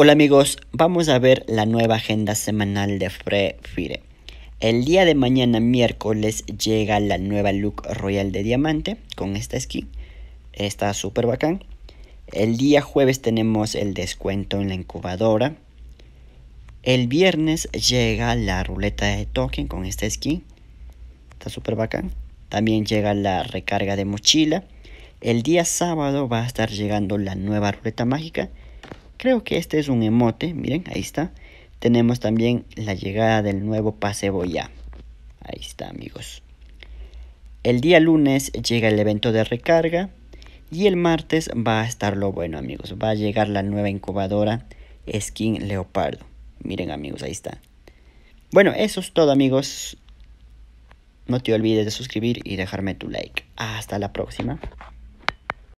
Hola amigos, vamos a ver la nueva agenda semanal de Free Fire. El día de mañana miércoles llega la nueva look royal de diamante con esta skin. Está súper bacán. El día jueves tenemos el descuento en la incubadora. El viernes llega la ruleta de token con esta skin. Está súper bacán. También llega la recarga de mochila. El día sábado va a estar llegando la nueva ruleta mágica. Creo que este es un emote, miren, ahí está. Tenemos también la llegada del nuevo pasebo ya. Ahí está, amigos. El día lunes llega el evento de recarga y el martes va a estar lo bueno, amigos. Va a llegar la nueva incubadora Skin Leopardo. Miren, amigos, ahí está. Bueno, eso es todo, amigos. No te olvides de suscribir y dejarme tu like. Hasta la próxima.